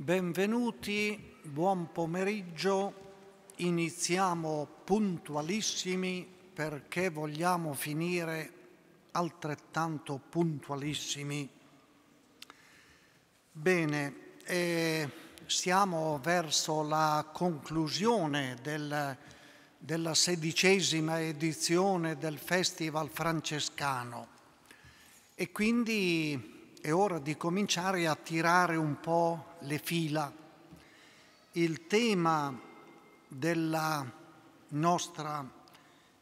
Benvenuti, buon pomeriggio. Iniziamo puntualissimi perché vogliamo finire altrettanto puntualissimi. Bene, eh, siamo verso la conclusione del, della sedicesima edizione del Festival francescano e quindi è ora di cominciare a tirare un po' le fila. Il tema della nostra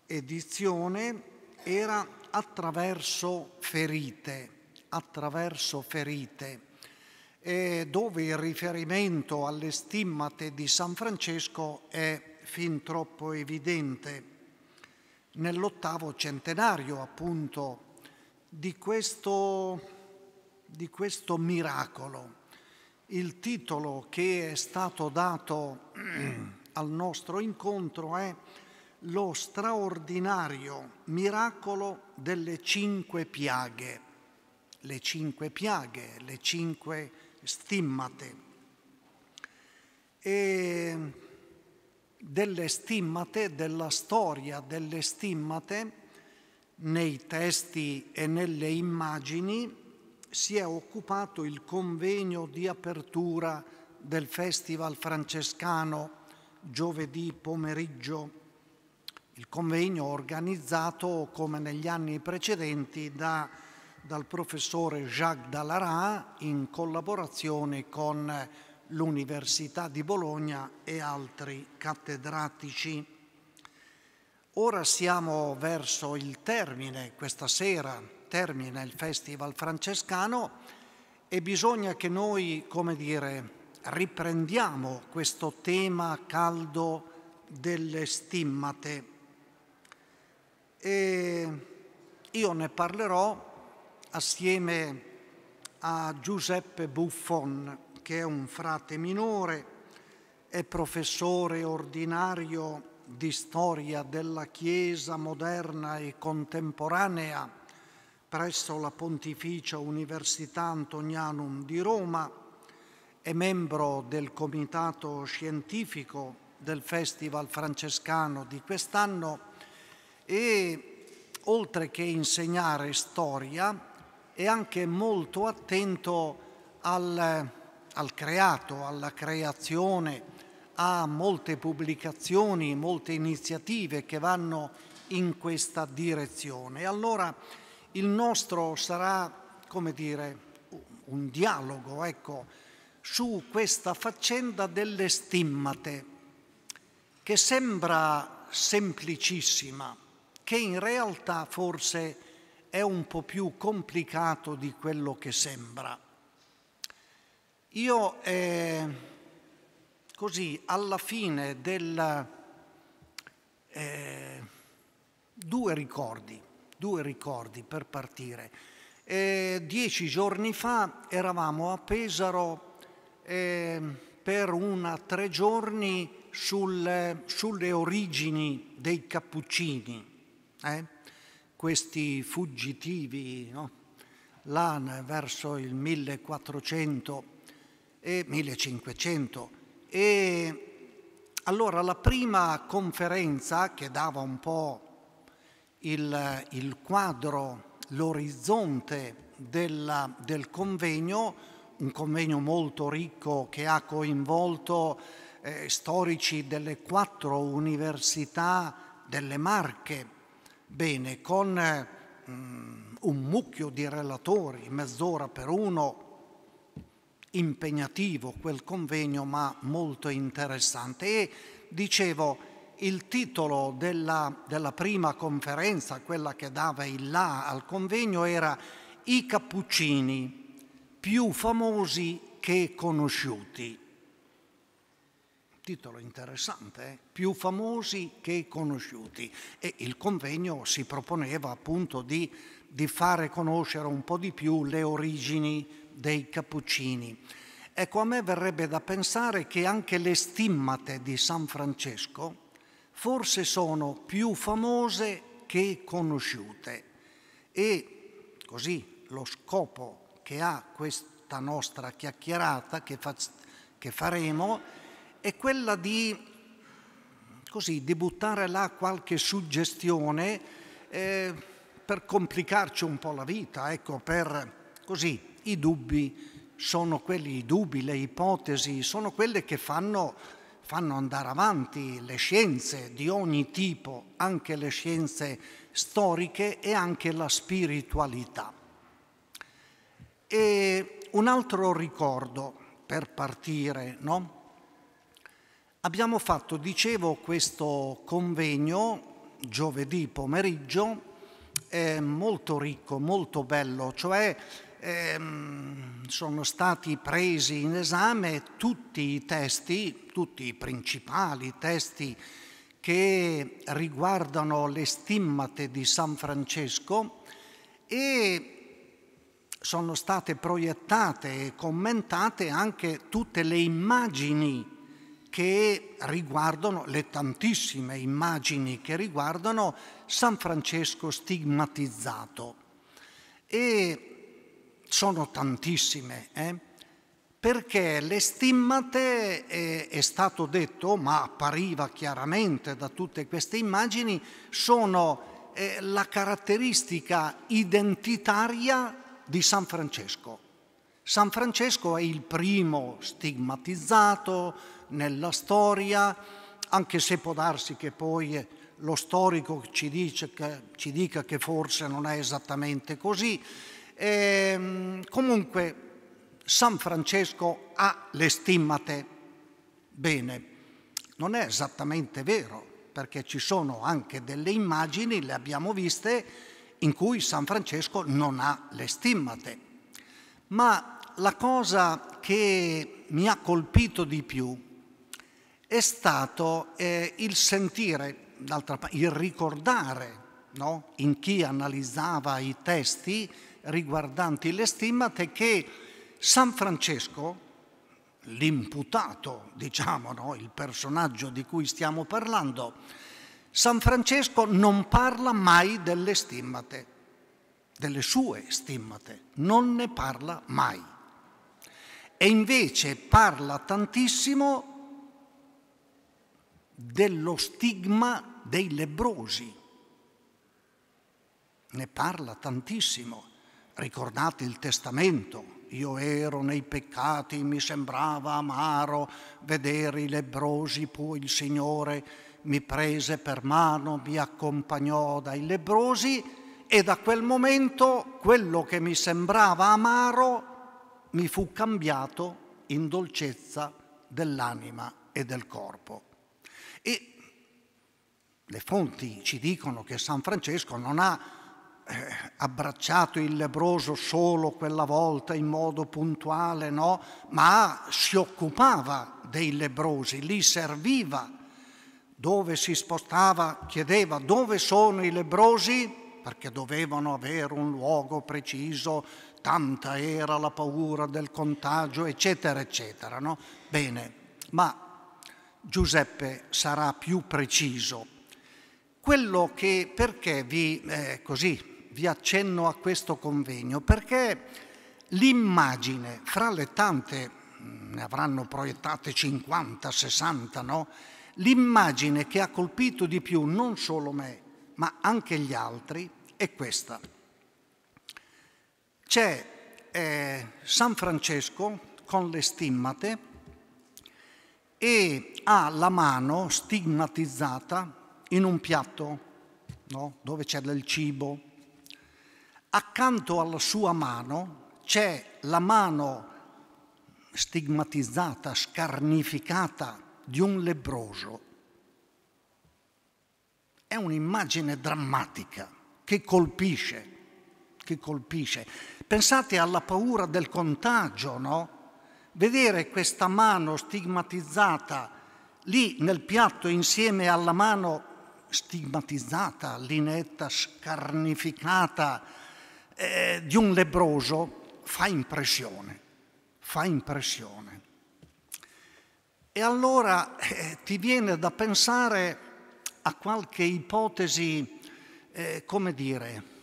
edizione era attraverso ferite, attraverso ferite, dove il riferimento alle stimmate di San Francesco è fin troppo evidente. Nell'ottavo centenario, appunto, di questo di questo miracolo. Il titolo che è stato dato al nostro incontro è Lo straordinario miracolo delle cinque piaghe, le cinque piaghe, le cinque stimmate. E delle stimmate, della storia delle stimmate nei testi e nelle immagini si è occupato il convegno di apertura del Festival francescano giovedì pomeriggio. Il convegno organizzato, come negli anni precedenti, da, dal professore Jacques Dallara in collaborazione con l'Università di Bologna e altri cattedratici. Ora siamo verso il termine, questa sera termina il Festival francescano e bisogna che noi, come dire, riprendiamo questo tema caldo delle stimmate. E io ne parlerò assieme a Giuseppe Buffon, che è un frate minore, è professore ordinario di storia della Chiesa moderna e contemporanea presso la Pontificia Università Antonianum di Roma, è membro del comitato scientifico del Festival francescano di quest'anno e oltre che insegnare storia è anche molto attento al, al creato, alla creazione, ha molte pubblicazioni, molte iniziative che vanno in questa direzione. Allora, il nostro sarà, come dire, un dialogo, ecco, su questa faccenda delle stimmate, che sembra semplicissima, che in realtà forse è un po' più complicato di quello che sembra. Io, eh, così, alla fine del... Eh, due ricordi due ricordi per partire. Eh, dieci giorni fa eravamo a Pesaro eh, per una tre giorni sul, sulle origini dei cappuccini, eh? questi fuggitivi no? là verso il 1400 e 1500. E allora la prima conferenza che dava un po' il, il quadro, l'orizzonte del, del convegno, un convegno molto ricco che ha coinvolto eh, storici delle quattro università delle Marche, bene, con eh, un mucchio di relatori, mezz'ora per uno, impegnativo quel convegno ma molto interessante. E dicevo, il titolo della, della prima conferenza, quella che dava il là al convegno, era I cappuccini più famosi che conosciuti. Titolo interessante, eh? più famosi che conosciuti. E il convegno si proponeva appunto di, di fare conoscere un po' di più le origini dei cappuccini. Ecco, a me verrebbe da pensare che anche le stimmate di San Francesco, forse sono più famose che conosciute e così lo scopo che ha questa nostra chiacchierata che, fa, che faremo è quella di così di buttare là qualche suggestione eh, per complicarci un po' la vita, ecco, per così i dubbi sono quelli, i dubbi, le ipotesi sono quelle che fanno fanno andare avanti le scienze di ogni tipo, anche le scienze storiche e anche la spiritualità. E un altro ricordo per partire, no? Abbiamo fatto, dicevo, questo convegno giovedì pomeriggio, molto ricco, molto bello, cioè ehm, sono stati presi in esame tutti i testi, tutti i principali testi che riguardano le stimmate di San Francesco e sono state proiettate e commentate anche tutte le immagini che riguardano, le tantissime immagini che riguardano San Francesco stigmatizzato. E sono tantissime, eh? perché le stimmate, eh, è stato detto, ma appariva chiaramente da tutte queste immagini, sono eh, la caratteristica identitaria di San Francesco. San Francesco è il primo stigmatizzato nella storia, anche se può darsi che poi eh, lo storico ci, dice che, ci dica che forse non è esattamente così, e, ehm, comunque San Francesco ha le stimmate bene. Non è esattamente vero, perché ci sono anche delle immagini, le abbiamo viste, in cui San Francesco non ha le stimmate. Ma la cosa che mi ha colpito di più è stato eh, il sentire, d'altra parte, il ricordare no? in chi analizzava i testi, riguardanti le stimmate che San Francesco, l'imputato, diciamo, no? il personaggio di cui stiamo parlando, San Francesco non parla mai delle stimmate, delle sue stimmate, non ne parla mai. E invece parla tantissimo dello stigma dei lebrosi. Ne parla tantissimo Ricordate il testamento, io ero nei peccati, mi sembrava amaro vedere i lebrosi, poi il Signore mi prese per mano, mi accompagnò dai lebrosi e da quel momento quello che mi sembrava amaro mi fu cambiato in dolcezza dell'anima e del corpo. E le fonti ci dicono che San Francesco non ha eh, abbracciato il lebroso solo quella volta in modo puntuale, no? ma si occupava dei lebrosi, li serviva. Dove si spostava chiedeva dove sono i lebrosi perché dovevano avere un luogo preciso, tanta era la paura del contagio, eccetera, eccetera. No? Bene, ma Giuseppe sarà più preciso. Quello che, perché vi, eh, così, vi accenno a questo convegno? Perché l'immagine, fra le tante, mm, ne avranno proiettate 50, 60, no? L'immagine che ha colpito di più non solo me, ma anche gli altri, è questa. C'è eh, San Francesco con le stimmate e ha la mano stigmatizzata in un piatto no? dove c'è del cibo, accanto alla sua mano c'è la mano stigmatizzata, scarnificata di un lebroso. È un'immagine drammatica che colpisce, che colpisce. Pensate alla paura del contagio, no? Vedere questa mano stigmatizzata lì nel piatto insieme alla mano stigmatizzata, linetta, scarnificata, eh, di un lebroso fa impressione, fa impressione. E allora eh, ti viene da pensare a qualche ipotesi, eh, come dire,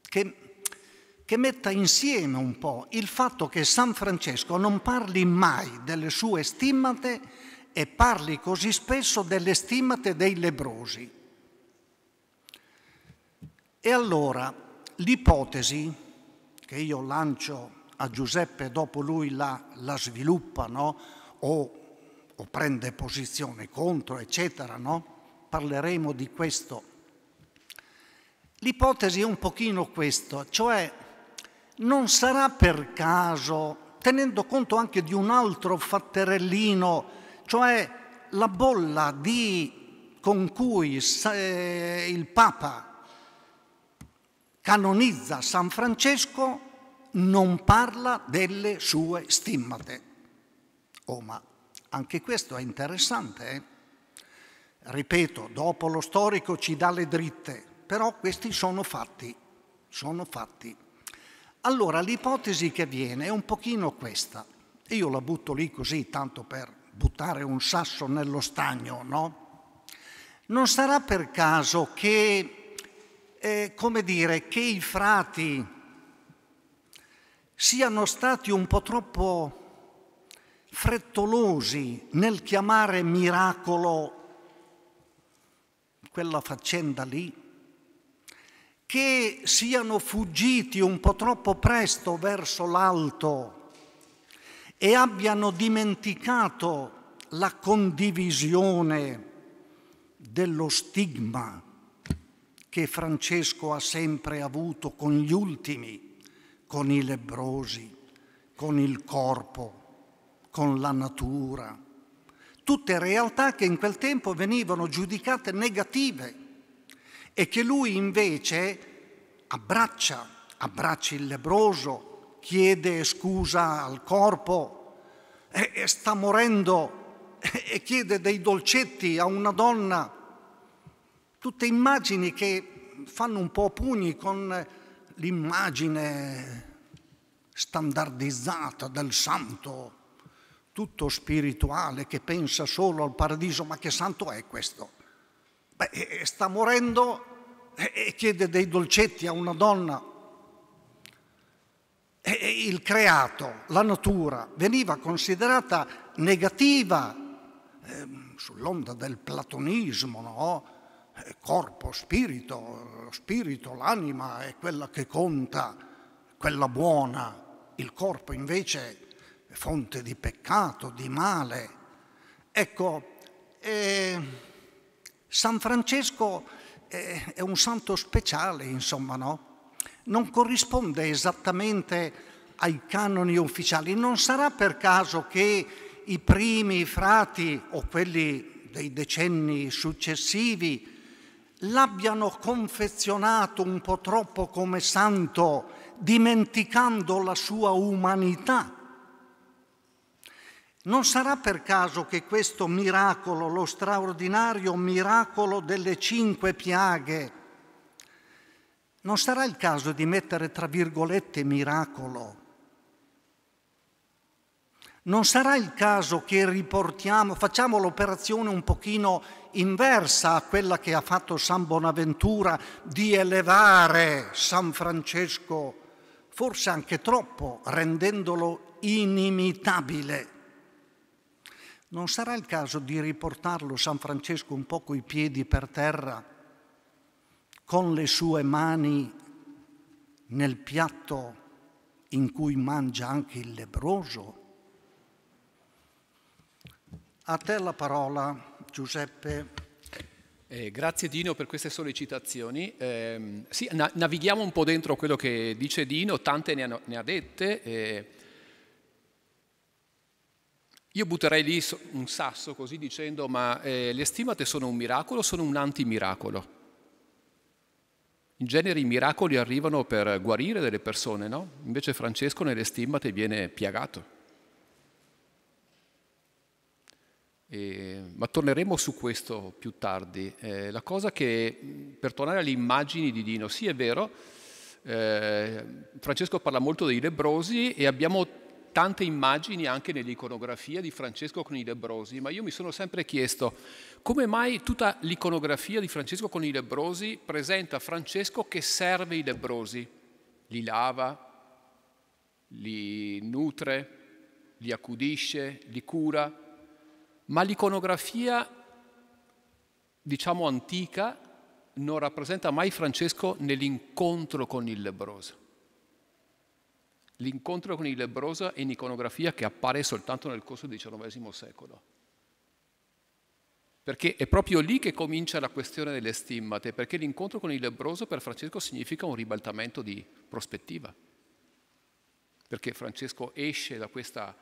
che, che metta insieme un po' il fatto che San Francesco non parli mai delle sue stimmate e parli così spesso delle stimmate dei lebrosi. E allora L'ipotesi che io lancio a Giuseppe, dopo lui la, la sviluppa no? o, o, prende posizione contro, eccetera, no? parleremo di questo. L'ipotesi è un pochino questo, cioè non sarà per caso, tenendo conto anche di un altro fatterellino, cioè la bolla di, con cui il Papa canonizza San Francesco non parla delle sue stimmate. Oh, ma anche questo è interessante. Eh? Ripeto, dopo lo storico ci dà le dritte, però questi sono fatti, sono fatti. Allora, l'ipotesi che viene è un pochino questa. Io la butto lì così, tanto per buttare un sasso nello stagno, no? Non sarà per caso che eh, come dire, che i frati siano stati un po' troppo frettolosi nel chiamare miracolo quella faccenda lì, che siano fuggiti un po' troppo presto verso l'alto e abbiano dimenticato la condivisione dello stigma che Francesco ha sempre avuto con gli ultimi, con i lebrosi, con il corpo, con la natura. Tutte realtà che in quel tempo venivano giudicate negative e che lui invece abbraccia, abbraccia il lebroso, chiede scusa al corpo, e, sta morendo e chiede dei dolcetti a una donna tutte immagini che fanno un po' pugni con l'immagine standardizzata del santo, tutto spirituale che pensa solo al paradiso, ma che santo è questo? Beh, eh, eh, sta morendo e chiede dei dolcetti a una donna. E il creato, la natura, veniva considerata negativa eh, sull'onda del platonismo, no? corpo, spirito, spirito, l'anima è quella che conta, quella buona, il corpo invece è fonte di peccato, di male. Ecco, eh, San Francesco eh, è un santo speciale, insomma, no? Non corrisponde esattamente ai canoni ufficiali. Non sarà per caso che i primi frati o quelli dei decenni successivi l'abbiano confezionato un po' troppo come santo, dimenticando la sua umanità. Non sarà per caso che questo miracolo, lo straordinario miracolo delle cinque piaghe, non sarà il caso di mettere tra virgolette miracolo. Non sarà il caso che riportiamo, facciamo l'operazione un pochino inversa a quella che ha fatto San Bonaventura di elevare San Francesco, forse anche troppo, rendendolo inimitabile. Non sarà il caso di riportarlo San Francesco un po' coi piedi per terra, con le sue mani nel piatto in cui mangia anche il lebroso? A te la parola. Giuseppe. Eh, grazie Dino per queste sollecitazioni. Eh, sì, na navighiamo un po' dentro quello che dice Dino, tante ne ha, ne ha dette. Eh. Io butterei lì un sasso così dicendo, ma eh, le stimate sono un miracolo, o sono un antimiracolo. In genere i miracoli arrivano per guarire delle persone, no? Invece Francesco nelle stimmate viene piagato. Eh, ma torneremo su questo più tardi. Eh, la cosa che, per tornare alle immagini di Dino, sì è vero, eh, Francesco parla molto dei lebrosi e abbiamo tante immagini anche nell'iconografia di Francesco con i lebrosi, ma io mi sono sempre chiesto come mai tutta l'iconografia di Francesco con i lebrosi presenta Francesco che serve i lebrosi, li lava, li nutre, li accudisce, li cura ma l'iconografia, diciamo antica, non rappresenta mai Francesco nell'incontro con il lebroso. L'incontro con il lebroso è un'iconografia che appare soltanto nel corso del XIX secolo. Perché è proprio lì che comincia la questione delle stimmate, perché l'incontro con il lebroso per Francesco significa un ribaltamento di prospettiva. Perché Francesco esce da questa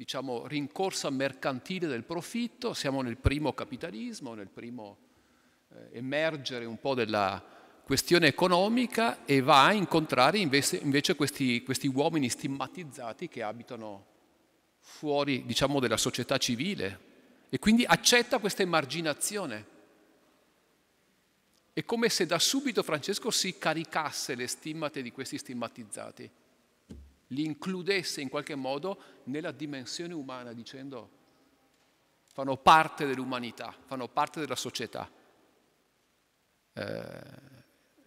diciamo, rincorsa mercantile del profitto, siamo nel primo capitalismo, nel primo eh, emergere un po' della questione economica e va a incontrare invece, invece questi, questi, uomini stigmatizzati che abitano fuori diciamo, della società civile e quindi accetta questa emarginazione. È come se da subito Francesco si caricasse le stimmate di questi stigmatizzati li includesse in qualche modo nella dimensione umana, dicendo fanno parte dell'umanità, fanno parte della società. Eh,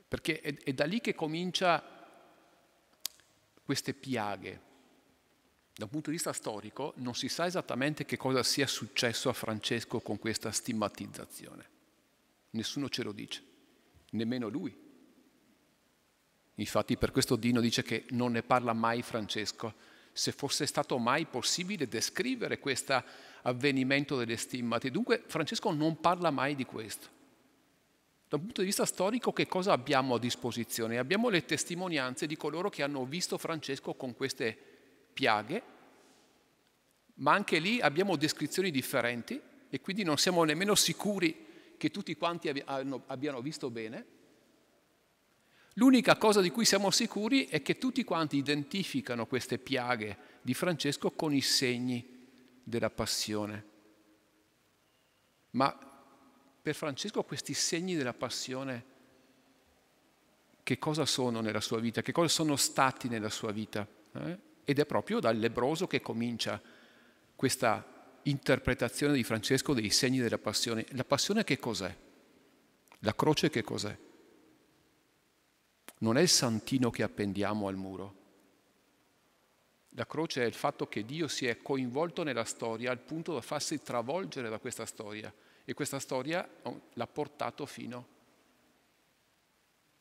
perché è, è da lì che comincia queste piaghe. Da un punto di vista storico non si sa esattamente che cosa sia successo a Francesco con questa stigmatizzazione. Nessuno ce lo dice, nemmeno lui. Infatti per questo Dino dice che non ne parla mai Francesco. Se fosse stato mai possibile descrivere questo avvenimento delle stimmate. Dunque Francesco non parla mai di questo. Da un punto di vista storico che cosa abbiamo a disposizione? Abbiamo le testimonianze di coloro che hanno visto Francesco con queste piaghe, ma anche lì abbiamo descrizioni differenti e quindi non siamo nemmeno sicuri che tutti quanti abbiano visto bene L'unica cosa di cui siamo sicuri è che tutti quanti identificano queste piaghe di Francesco con i segni della passione. Ma per Francesco questi segni della passione che cosa sono nella sua vita, che cosa sono stati nella sua vita? Eh? Ed è proprio dal lebroso che comincia questa interpretazione di Francesco dei segni della passione. La passione che cos'è? La croce che cos'è? non è il santino che appendiamo al muro. La croce è il fatto che Dio si è coinvolto nella storia al punto da farsi travolgere da questa storia e questa storia oh, l'ha portato fino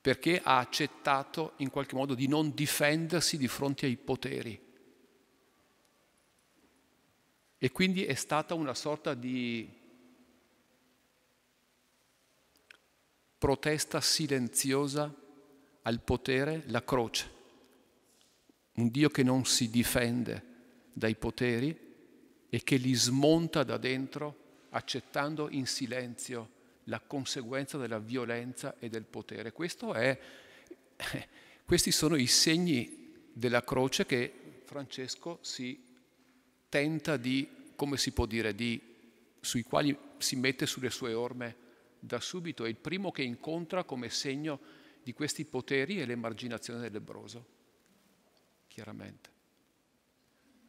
perché ha accettato in qualche modo di non difendersi di fronte ai poteri. E quindi è stata una sorta di protesta silenziosa al potere, la croce. Un Dio che non si difende dai poteri e che li smonta da dentro accettando in silenzio la conseguenza della violenza e del potere. È, questi sono i segni della croce che Francesco si tenta di, come si può dire, di, sui quali si mette sulle sue orme da subito. È il primo che incontra come segno di questi poteri è l'emarginazione del lebbroso, chiaramente.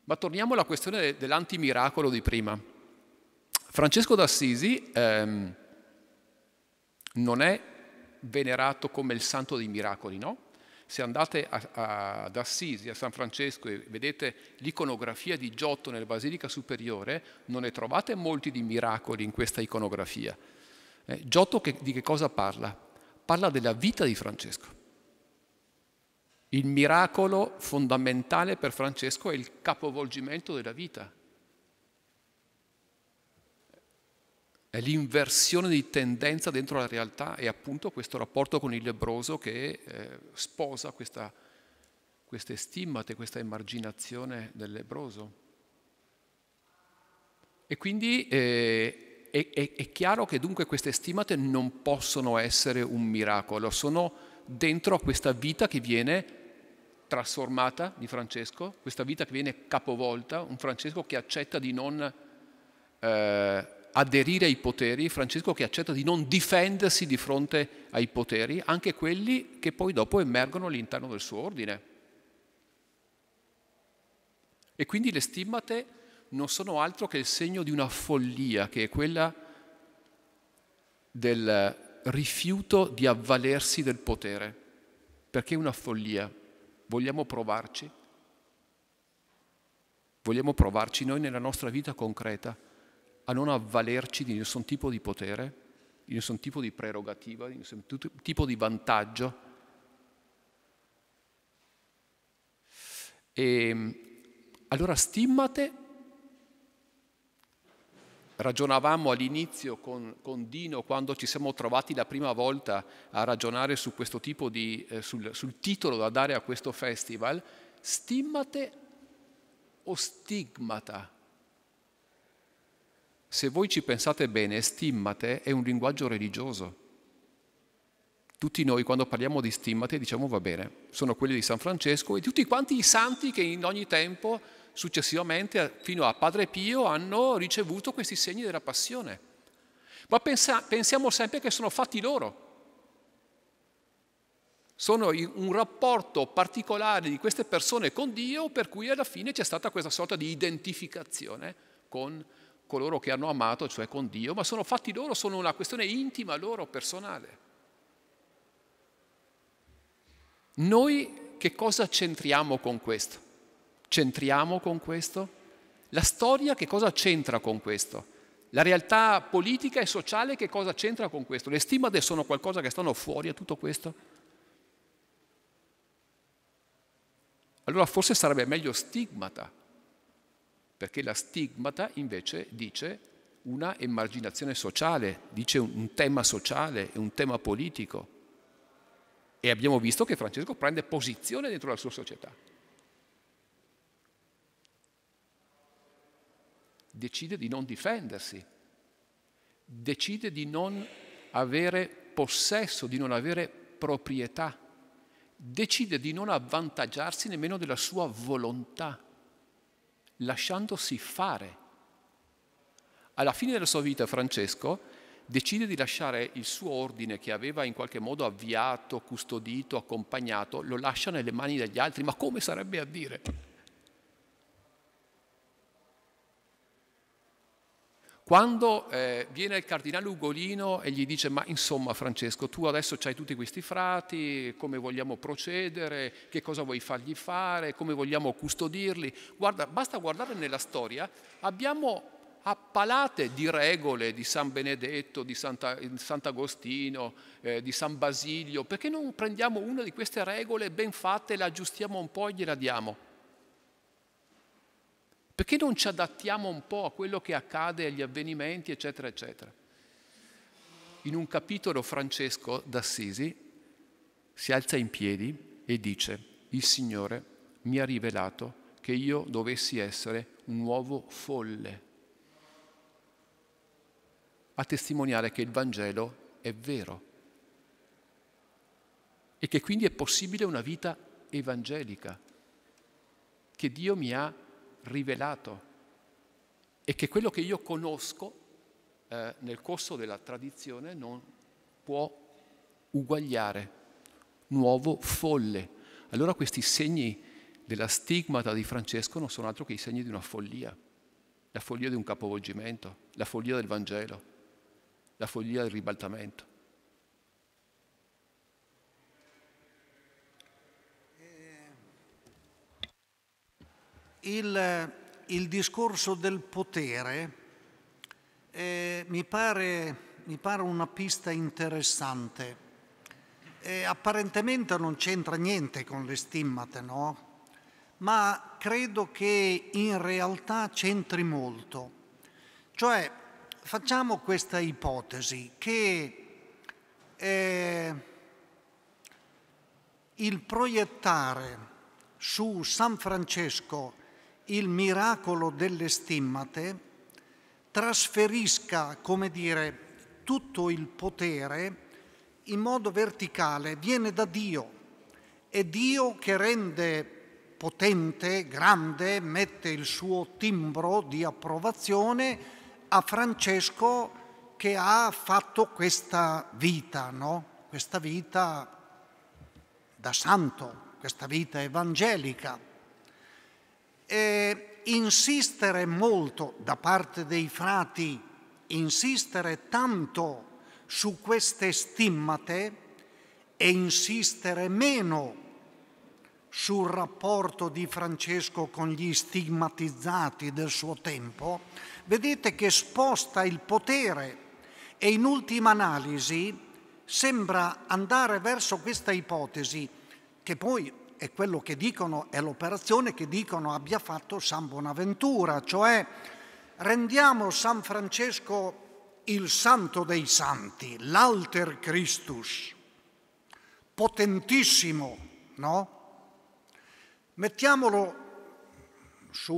Ma torniamo alla questione dell'antimiracolo di prima. Francesco d'Assisi ehm, non è venerato come il santo dei miracoli, no? Se andate a, a, ad Assisi, a San Francesco e vedete l'iconografia di Giotto nella Basilica Superiore, non ne trovate molti di miracoli in questa iconografia. Eh, Giotto che, di che cosa parla? parla della vita di Francesco. Il miracolo fondamentale per Francesco è il capovolgimento della vita. È l'inversione di tendenza dentro la realtà e appunto questo rapporto con il lebroso che eh, sposa questa, queste stimmate, questa emarginazione del lebroso. E quindi eh, è, è, è chiaro che dunque queste stimate non possono essere un miracolo, sono dentro a questa vita che viene trasformata di Francesco, questa vita che viene capovolta, un Francesco che accetta di non eh, aderire ai poteri, Francesco che accetta di non difendersi di fronte ai poteri, anche quelli che poi dopo emergono all'interno del suo ordine. E quindi le stimmate non sono altro che il segno di una follia che è quella del rifiuto di avvalersi del potere. Perché è una follia? Vogliamo provarci? Vogliamo provarci noi nella nostra vita concreta a non avvalerci di nessun tipo di potere, di nessun tipo di prerogativa, di nessun tipo di vantaggio? E ehm, allora stimmate ragionavamo all'inizio con, con, Dino quando ci siamo trovati la prima volta a ragionare su questo tipo di, eh, sul, sul, titolo da dare a questo festival, stimmate o stigmata? Se voi ci pensate bene, stimmate è un linguaggio religioso. Tutti noi quando parliamo di stimmate diciamo va bene, sono quelli di San Francesco e tutti quanti i santi che in ogni tempo successivamente fino a Padre Pio hanno ricevuto questi segni della passione. Ma pensa, pensiamo sempre che sono fatti loro. Sono in un rapporto particolare di queste persone con Dio per cui alla fine c'è stata questa sorta di identificazione con coloro che hanno amato, cioè con Dio, ma sono fatti loro, sono una questione intima loro, personale. Noi che cosa c'entriamo con questo? C'entriamo con questo? La storia che cosa c'entra con questo? La realtà politica e sociale che cosa c'entra con questo? Le stimate sono qualcosa che stanno fuori a tutto questo? Allora forse sarebbe meglio stigmata, perché la stigmata invece dice una emarginazione sociale, dice un tema sociale, un tema politico. E abbiamo visto che Francesco prende posizione dentro la sua società. decide di non difendersi, decide di non avere possesso, di non avere proprietà, decide di non avvantaggiarsi nemmeno della sua volontà, lasciandosi fare. Alla fine della sua vita Francesco decide di lasciare il suo ordine che aveva in qualche modo avviato, custodito, accompagnato, lo lascia nelle mani degli altri, ma come sarebbe a dire? Quando eh, viene il cardinale Ugolino e gli dice ma insomma Francesco tu adesso hai tutti questi frati, come vogliamo procedere, che cosa vuoi fargli fare, come vogliamo custodirli, Guarda, basta guardare nella storia, abbiamo appalate di regole di San Benedetto, di Santa, Sant'Agostino, eh, di San Basilio, perché non prendiamo una di queste regole ben fatte, la aggiustiamo un po' e gliela diamo? Perché non ci adattiamo un po' a quello che accade, agli avvenimenti, eccetera, eccetera? In un capitolo Francesco d'Assisi si alza in piedi e dice, il Signore mi ha rivelato che io dovessi essere un uovo folle, a testimoniare che il Vangelo è vero e che quindi è possibile una vita evangelica, che Dio mi ha rivelato rivelato e che quello che io conosco eh, nel corso della tradizione non può uguagliare, nuovo, folle. Allora questi segni della stigmata di Francesco non sono altro che i segni di una follia, la follia di un capovolgimento, la follia del Vangelo, la follia del ribaltamento. il, il discorso del potere eh, mi, pare, mi, pare, una pista interessante. Eh, apparentemente non c'entra niente con le stimmate, no? ma credo che in realtà c'entri molto. Cioè, facciamo questa ipotesi che eh, il proiettare su San Francesco il miracolo delle stimmate trasferisca, come dire, tutto il potere in modo verticale, viene da Dio. È Dio che rende potente, grande, mette il suo timbro di approvazione a Francesco che ha fatto questa vita, no? questa vita da santo, questa vita evangelica eh, insistere molto da parte dei frati, insistere tanto su queste stimmate e insistere meno sul rapporto di Francesco con gli stigmatizzati del suo tempo, vedete che sposta il potere e in ultima analisi sembra andare verso questa ipotesi, che poi è quello che dicono, è l'operazione che dicono abbia fatto San Bonaventura, cioè rendiamo San Francesco il santo dei santi, l'alter Christus, potentissimo, no? Mettiamolo su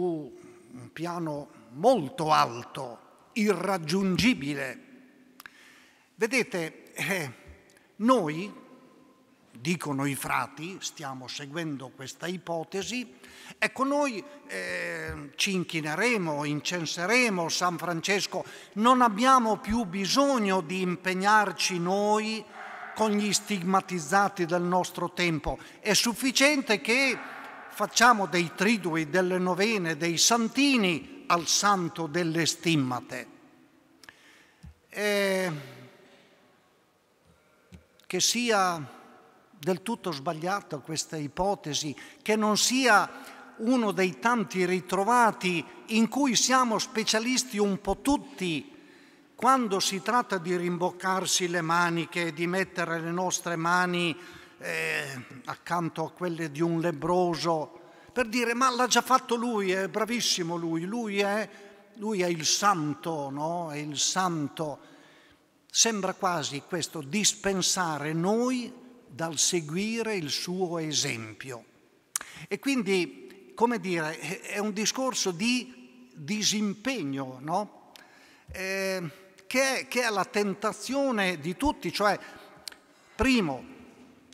un piano molto alto, irraggiungibile. Vedete, eh, noi dicono i frati, stiamo seguendo questa ipotesi, ecco noi eh, ci inchineremo, incenseremo San Francesco, non abbiamo più bisogno di impegnarci noi con gli stigmatizzati del nostro tempo, è sufficiente che facciamo dei tridui, delle novene, dei santini al santo delle stimmate. E eh, che sia del tutto sbagliata questa ipotesi, che non sia uno dei tanti ritrovati in cui siamo specialisti un po' tutti quando si tratta di rimboccarsi le maniche, di mettere le nostre mani eh, accanto a quelle di un lebroso, per dire ma l'ha già fatto lui, è bravissimo lui, lui è, lui è il santo, no? È il santo. Sembra quasi questo dispensare noi dal seguire il suo esempio. E quindi, come dire, è un discorso di disimpegno, no? eh, che, è, che è la tentazione di tutti, cioè, primo,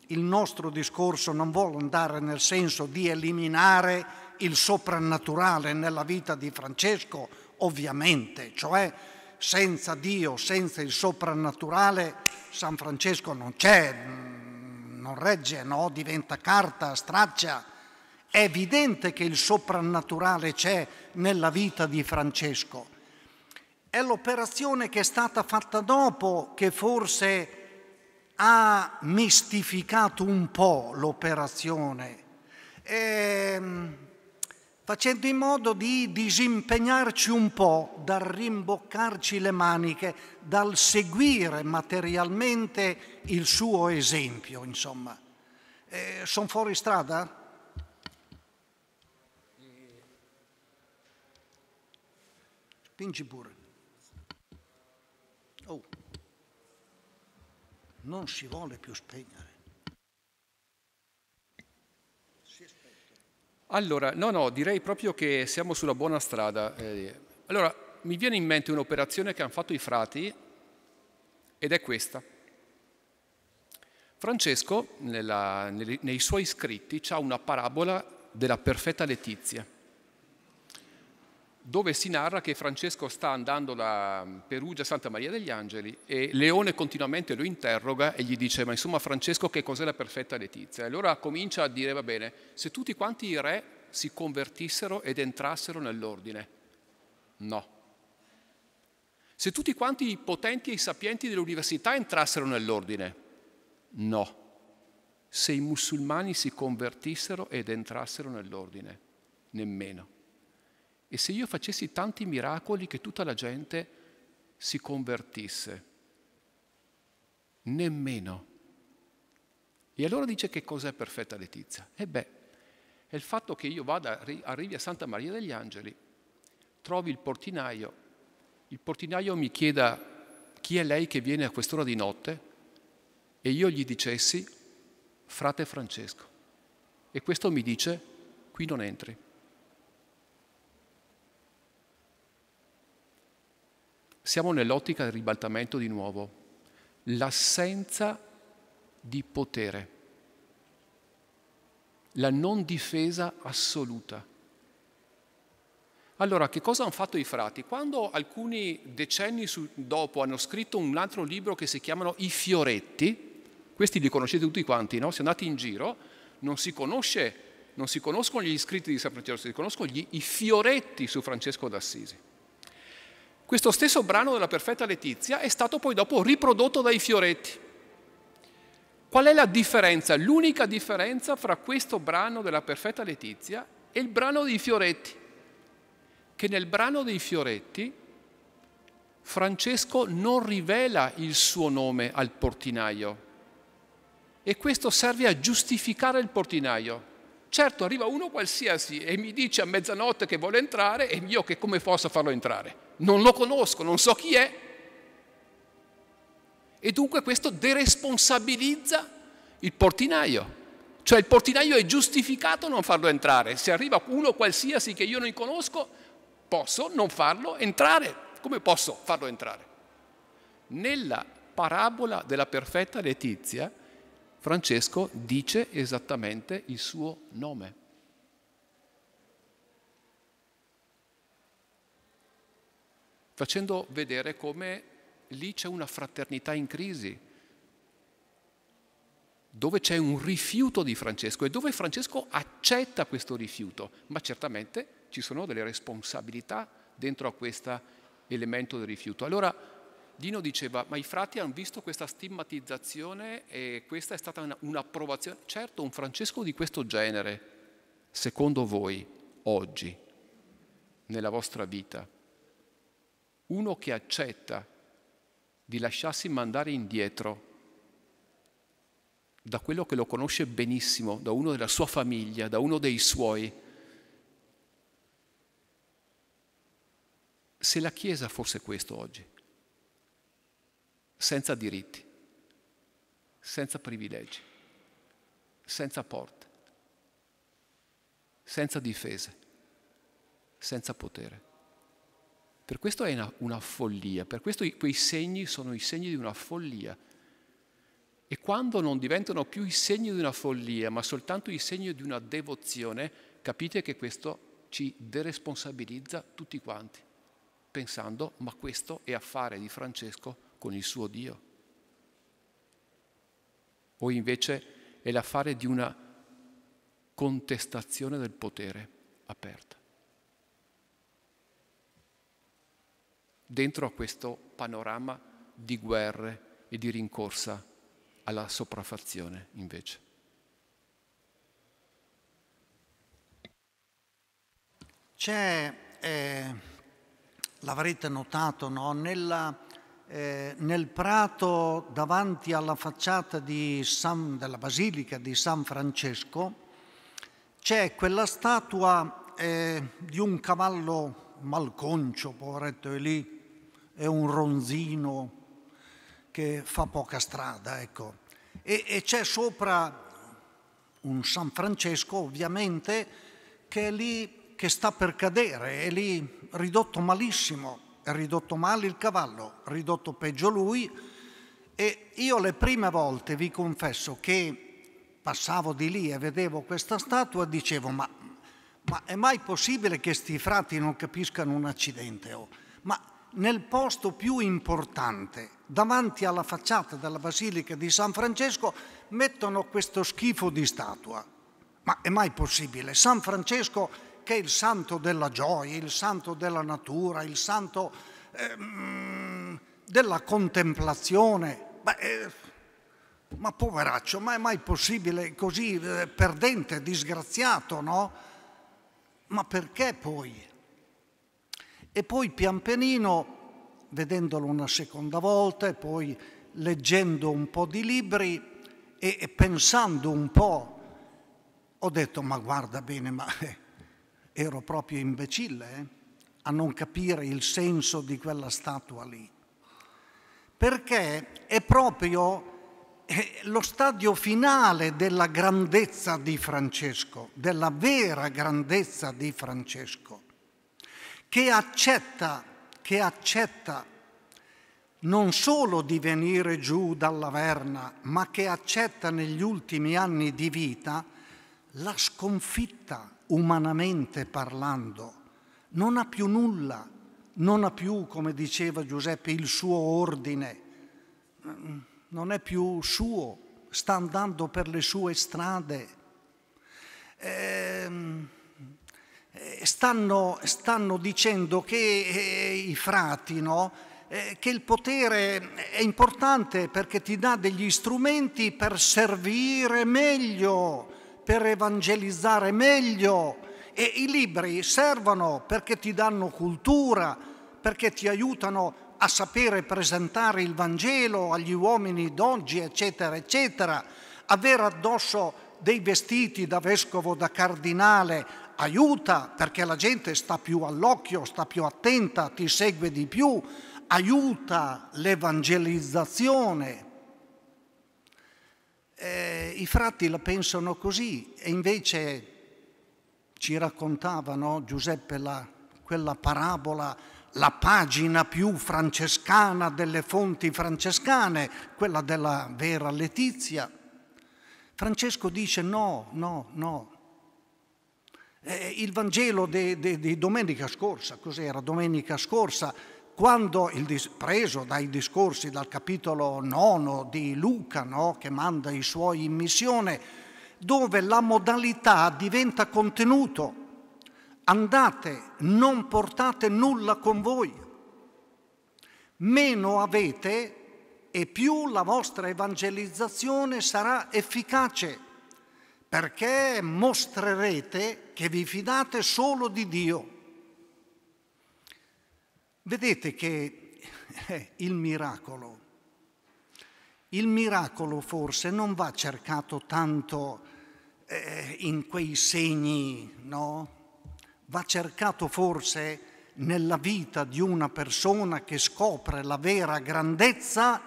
il nostro discorso non vuole andare nel senso di eliminare il soprannaturale nella vita di Francesco, ovviamente, cioè senza Dio, senza il soprannaturale, San Francesco non c'è, non regge, no? diventa carta, straccia. È evidente che il soprannaturale c'è nella vita di Francesco. È l'operazione che è stata fatta dopo che forse ha mistificato un po' l'operazione. Ehm, facendo in modo di disimpegnarci un po' dal rimboccarci le maniche, dal seguire materialmente il suo esempio, insomma. Eh, Sono fuori strada? Spingi pure. Oh, non si vuole più spegnere. Allora, no, no, direi proprio che siamo sulla buona strada. Eh. Allora, mi viene in mente un'operazione che hanno fatto i frati ed è questa. Francesco, nella, nei, nei suoi scritti, ha una parabola della perfetta letizia dove si narra che Francesco sta andando da Perugia a Santa Maria degli Angeli e Leone continuamente lo interroga e gli dice ma insomma Francesco che cos'è la perfetta Letizia? E allora comincia a dire va bene, se tutti quanti i re si convertissero ed entrassero nell'ordine, no. Se tutti quanti i potenti e i sapienti dell'università entrassero nell'ordine, no. Se i musulmani si convertissero ed entrassero nell'ordine, nemmeno e se io facessi tanti miracoli che tutta la gente si convertisse? Nemmeno. E allora dice che cos'è perfetta Letizia? E eh beh, è il fatto che io vada, arrivi a Santa Maria degli Angeli, trovi il portinaio, il portinaio mi chieda chi è lei che viene a quest'ora di notte e io gli dicessi frate Francesco. E questo mi dice qui non entri. Siamo nell'ottica del ribaltamento di nuovo, l'assenza di potere, la non difesa assoluta. Allora, che cosa hanno fatto i frati? Quando alcuni decenni dopo hanno scritto un altro libro che si chiamano I Fioretti, questi li conoscete tutti quanti, no? Se andate in giro, non si, conosce, non si conoscono gli iscritti di San Francesco, si conoscono gli, i fioretti su Francesco d'Assisi. Questo stesso brano della perfetta Letizia è stato poi dopo riprodotto dai Fioretti. Qual è la differenza, l'unica differenza fra questo brano della perfetta Letizia e il brano dei Fioretti? Che nel brano dei Fioretti Francesco non rivela il suo nome al portinaio e questo serve a giustificare il portinaio. Certo, arriva uno qualsiasi e mi dice a mezzanotte che vuole entrare e io che come posso farlo entrare? Non lo conosco, non so chi è. E dunque questo deresponsabilizza il portinaio. Cioè il portinaio è giustificato non farlo entrare. Se arriva uno qualsiasi che io non conosco, posso non farlo entrare. Come posso farlo entrare? Nella parabola della perfetta Letizia, Francesco dice esattamente il suo nome. Facendo vedere come lì c'è una fraternità in crisi, dove c'è un rifiuto di Francesco e dove Francesco accetta questo rifiuto, ma certamente ci sono delle responsabilità dentro a questo elemento del rifiuto. Allora Dino diceva, ma i frati hanno visto questa stigmatizzazione e questa è stata un'approvazione. Certo, un Francesco di questo genere, secondo voi, oggi, nella vostra vita, uno che accetta di lasciarsi mandare indietro da quello che lo conosce benissimo, da uno della sua famiglia, da uno dei suoi. Se la Chiesa fosse questo oggi senza diritti, senza privilegi, senza porte, senza difese, senza potere. Per questo è una, una follia, per questo i, quei segni sono i segni di una follia. E quando non diventano più i segni di una follia, ma soltanto i segni di una devozione, capite che questo ci deresponsabilizza tutti quanti, pensando, ma questo è affare di Francesco con il suo Dio? O invece è l'affare di una contestazione del potere aperta? Dentro a questo panorama di guerre e di rincorsa alla sopraffazione invece. C'è, eh, l'avrete notato, no? nella eh, nel prato davanti alla facciata San, della basilica di San Francesco c'è quella statua eh, di un cavallo malconcio, poveretto è lì, è un ronzino che fa poca strada, ecco. e, e c'è sopra un San Francesco ovviamente che è lì che sta per cadere, è lì ridotto malissimo ridotto male il cavallo, ridotto peggio lui e io le prime volte vi confesso che passavo di lì e vedevo questa statua dicevo ma, ma è mai possibile che sti frati non capiscano un accidente? Oh? Ma nel posto più importante, davanti alla facciata della Basilica di San Francesco, mettono questo schifo di statua. Ma è mai possibile? San Francesco che è il santo della gioia, il santo della natura, il santo eh, della contemplazione. Beh, eh, ma poveraccio, ma è mai possibile così eh, perdente, disgraziato, no? Ma perché poi? E poi pian pianino, vedendolo una seconda volta e poi leggendo un po' di libri e, e pensando un po', ho detto ma guarda bene, ma eh, ero proprio imbecille eh, a non capire il senso di quella statua lì, perché è proprio eh, lo stadio finale della grandezza di Francesco, della vera grandezza di Francesco, che accetta, che accetta non solo di venire giù dall'Averna, ma che accetta negli ultimi anni di vita la sconfitta, umanamente parlando, non ha più nulla, non ha più, come diceva Giuseppe, il suo ordine, non è più suo, sta andando per le sue strade. Ehm, eh, stanno, stanno, dicendo che eh, i frati, no? eh, che il potere è importante perché ti dà degli strumenti per servire meglio per evangelizzare meglio e i libri servono perché ti danno cultura, perché ti aiutano a sapere presentare il Vangelo agli uomini d'oggi, eccetera, eccetera. Avere addosso dei vestiti da vescovo, da cardinale, aiuta perché la gente sta più all'occhio, sta più attenta, ti segue di più, aiuta l'evangelizzazione eh, i frati la pensano così e invece ci raccontavano Giuseppe la, quella parabola, la pagina più francescana delle fonti francescane, quella della vera Letizia. Francesco dice no, no, no. Eh, il Vangelo di domenica scorsa, cos'era domenica scorsa? quando il, preso dai discorsi dal capitolo 9 di Luca, no, che manda i suoi in missione, dove la modalità diventa contenuto. Andate, non portate nulla con voi. Meno avete e più la vostra evangelizzazione sarà efficace, perché mostrerete che vi fidate solo di Dio Vedete che eh, il miracolo, il miracolo forse non va cercato tanto eh, in quei segni, no? Va cercato forse nella vita di una persona che scopre la vera grandezza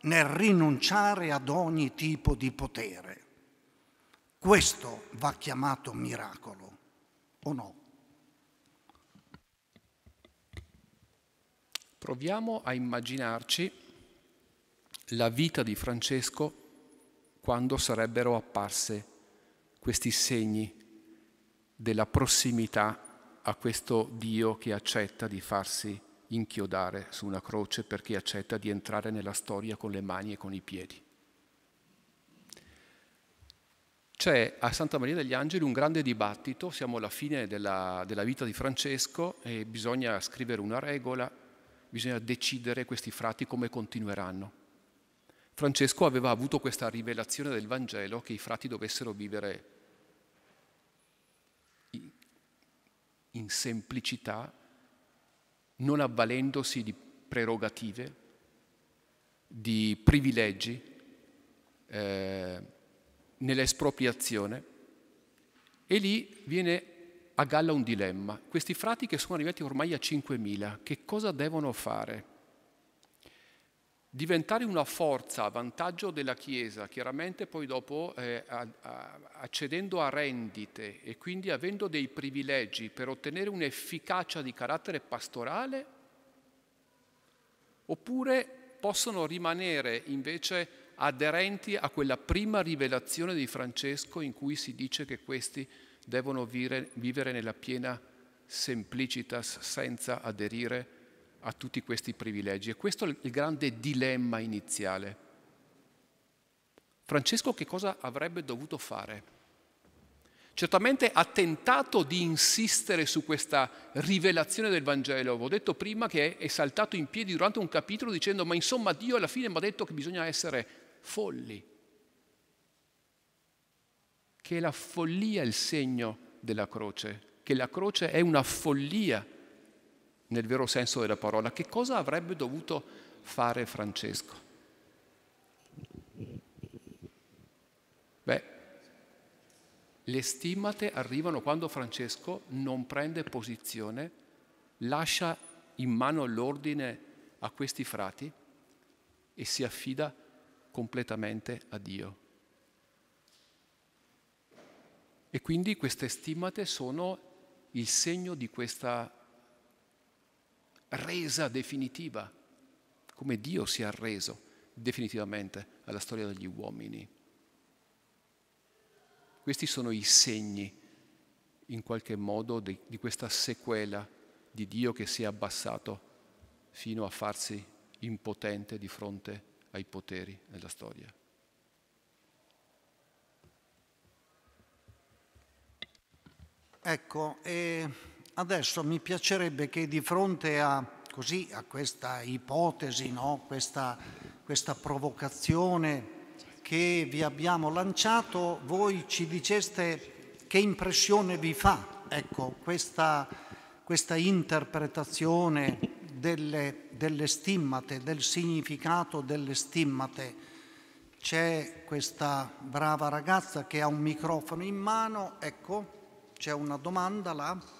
nel rinunciare ad ogni tipo di potere. Questo va chiamato miracolo, o no? Proviamo a immaginarci la vita di Francesco quando sarebbero apparse questi segni della prossimità a questo Dio che accetta di farsi inchiodare su una croce perché accetta di entrare nella storia con le mani e con i piedi. C'è a Santa Maria degli Angeli un grande dibattito, siamo alla fine della, della vita di Francesco e bisogna scrivere una regola bisogna decidere questi frati come continueranno. Francesco aveva avuto questa rivelazione del Vangelo che i frati dovessero vivere in semplicità, non avvalendosi di prerogative, di privilegi, eh, nell'espropriazione. E lì viene a galla un dilemma. Questi frati che sono arrivati ormai a 5.000, che cosa devono fare? Diventare una forza a vantaggio della Chiesa, chiaramente poi dopo eh, accedendo a rendite e quindi avendo dei privilegi per ottenere un'efficacia di carattere pastorale, oppure possono rimanere invece aderenti a quella prima rivelazione di Francesco in cui si dice che questi devono vivere nella piena semplicitas senza aderire a tutti questi privilegi. E questo è il grande dilemma iniziale. Francesco che cosa avrebbe dovuto fare? Certamente ha tentato di insistere su questa rivelazione del Vangelo. Ho detto prima che è saltato in piedi durante un capitolo dicendo ma insomma Dio alla fine mi ha detto che bisogna essere folli che è la follia il segno della croce, che la croce è una follia nel vero senso della parola. Che cosa avrebbe dovuto fare Francesco? Beh, le stimmate arrivano quando Francesco non prende posizione, lascia in mano l'ordine a questi frati e si affida completamente a Dio. E quindi queste stimate sono il segno di questa resa definitiva, come Dio si è arreso definitivamente alla storia degli uomini. Questi sono i segni, in qualche modo, di, di questa sequela di Dio che si è abbassato fino a farsi impotente di fronte ai poteri della storia. Ecco, adesso mi piacerebbe che di fronte a, così, a questa ipotesi, no? questa, questa provocazione che vi abbiamo lanciato, voi ci diceste che impressione vi fa ecco, questa, questa interpretazione delle, delle stimmate, del significato delle stimmate c'è questa brava ragazza che ha un microfono in mano, ecco, c'è una domanda là?